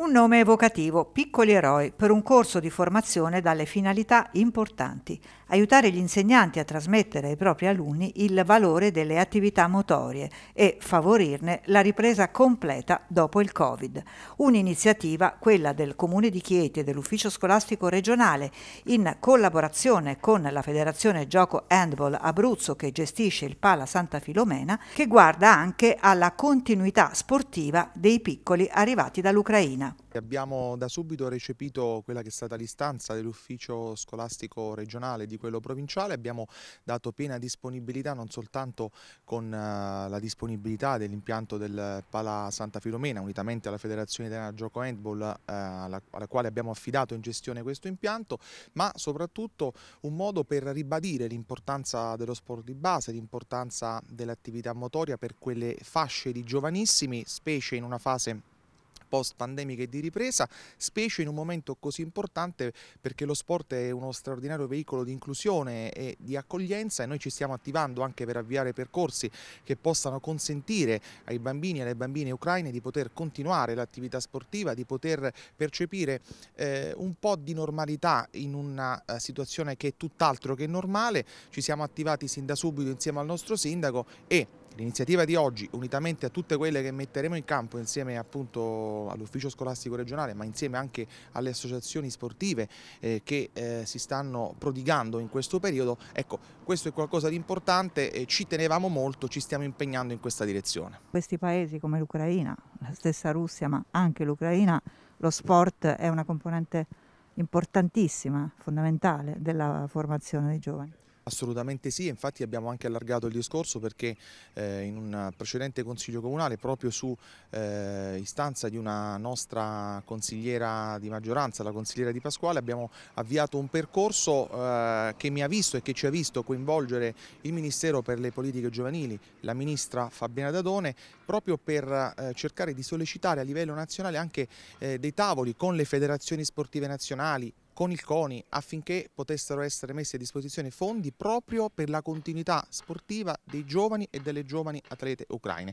Un nome evocativo, Piccoli Eroi, per un corso di formazione dalle finalità importanti. Aiutare gli insegnanti a trasmettere ai propri alunni il valore delle attività motorie e favorirne la ripresa completa dopo il Covid. Un'iniziativa, quella del Comune di Chieti e dell'Ufficio Scolastico Regionale, in collaborazione con la Federazione Gioco Handball Abruzzo che gestisce il Pala Santa Filomena, che guarda anche alla continuità sportiva dei piccoli arrivati dall'Ucraina. Abbiamo da subito recepito quella che è stata l'istanza dell'ufficio scolastico regionale e di quello provinciale, abbiamo dato piena disponibilità non soltanto con eh, la disponibilità dell'impianto del Pala Santa Filomena unitamente alla Federazione Italiana Gioco Handball eh, alla, alla quale abbiamo affidato in gestione questo impianto, ma soprattutto un modo per ribadire l'importanza dello sport di base, l'importanza dell'attività motoria per quelle fasce di giovanissimi, specie in una fase post pandemica e di ripresa, specie in un momento così importante perché lo sport è uno straordinario veicolo di inclusione e di accoglienza e noi ci stiamo attivando anche per avviare percorsi che possano consentire ai bambini e alle bambine ucraine di poter continuare l'attività sportiva, di poter percepire eh, un po' di normalità in una eh, situazione che è tutt'altro che normale. Ci siamo attivati sin da subito insieme al nostro sindaco e L'iniziativa di oggi, unitamente a tutte quelle che metteremo in campo insieme all'ufficio scolastico regionale, ma insieme anche alle associazioni sportive eh, che eh, si stanno prodigando in questo periodo, ecco, questo è qualcosa di importante, eh, ci tenevamo molto, ci stiamo impegnando in questa direzione. Questi paesi come l'Ucraina, la stessa Russia, ma anche l'Ucraina, lo sport è una componente importantissima, fondamentale della formazione dei giovani. Assolutamente sì, infatti abbiamo anche allargato il discorso perché eh, in un precedente Consiglio Comunale, proprio su eh, istanza di una nostra consigliera di maggioranza, la consigliera Di Pasquale, abbiamo avviato un percorso eh, che mi ha visto e che ci ha visto coinvolgere il Ministero per le politiche giovanili, la Ministra Fabiana Dadone, proprio per eh, cercare di sollecitare a livello nazionale anche eh, dei tavoli con le federazioni sportive nazionali, con il CONI affinché potessero essere messi a disposizione fondi proprio per la continuità sportiva dei giovani e delle giovani atlete ucraine.